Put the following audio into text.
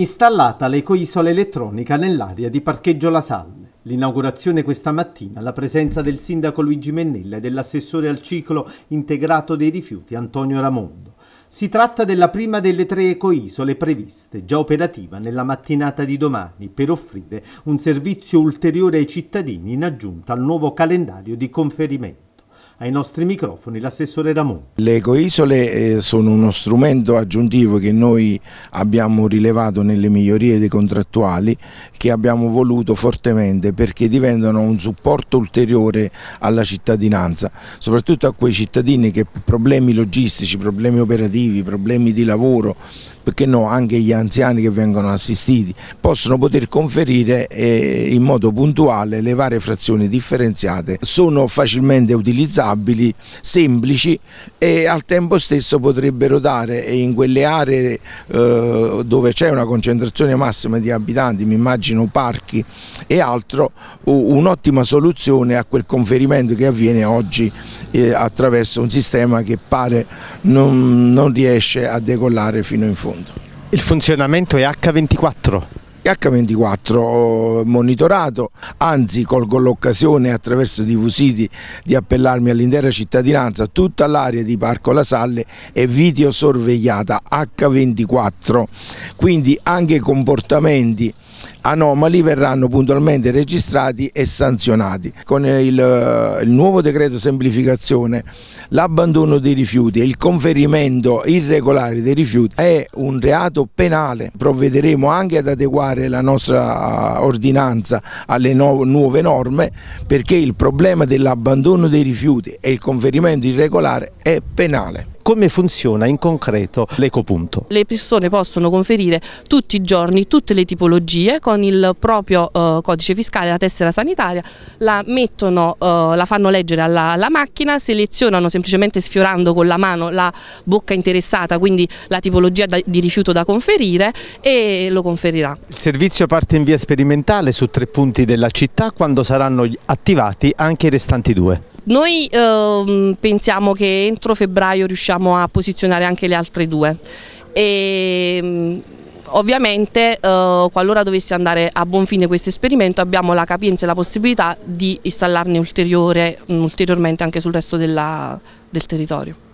Installata l'ecoisola elettronica nell'area di parcheggio La Salle. L'inaugurazione questa mattina, alla presenza del sindaco Luigi Mennella e dell'assessore al ciclo integrato dei rifiuti Antonio Ramondo. Si tratta della prima delle tre ecoisole previste, già operativa nella mattinata di domani, per offrire un servizio ulteriore ai cittadini in aggiunta al nuovo calendario di conferimento. Ai nostri microfoni l'assessore Ramon. Le coisole eh, sono uno strumento aggiuntivo che noi abbiamo rilevato nelle migliorie dei contrattuali che abbiamo voluto fortemente perché diventano un supporto ulteriore alla cittadinanza, soprattutto a quei cittadini che problemi logistici, problemi operativi, problemi di lavoro, perché no, anche gli anziani che vengono assistiti, possono poter conferire eh, in modo puntuale le varie frazioni differenziate, sono facilmente utilizzate stabili, semplici e al tempo stesso potrebbero dare in quelle aree eh, dove c'è una concentrazione massima di abitanti, mi immagino parchi e altro, un'ottima soluzione a quel conferimento che avviene oggi eh, attraverso un sistema che pare non, non riesce a decollare fino in fondo. Il funzionamento è H24? H24 monitorato, anzi colgo l'occasione attraverso Divusiti di appellarmi all'intera cittadinanza, tutta l'area di Parco La Salle è videosorvegliata H24, quindi anche i comportamenti anomali verranno puntualmente registrati e sanzionati. Con il, il nuovo decreto semplificazione l'abbandono dei rifiuti e il conferimento irregolare dei rifiuti è un reato penale, provvederemo anche ad adeguare adattare la nostra ah, ordinanza alle no nuove norme perché il problema dell'abbandono dei rifiuti e il conferimento irregolare è penale come funziona in concreto l'ecopunto. Le persone possono conferire tutti i giorni tutte le tipologie con il proprio eh, codice fiscale, la tessera sanitaria, la, mettono, eh, la fanno leggere alla, alla, macchina, selezionano semplicemente sfiorando con la mano la bocca interessata, quindi la tipologia da, di rifiuto da conferire e lo conferirà. Il servizio parte in via sperimentale su tre punti della città quando saranno attivati anche i restanti due. Noi ehm, pensiamo che entro febbraio riusciamo a posizionare anche le altre due. E, ehm, ovviamente eh, qualora dovesse andare a buon fine questo esperimento abbiamo la capienza e la possibilità di installarne mm, ulteriormente anche sul resto della, del territorio.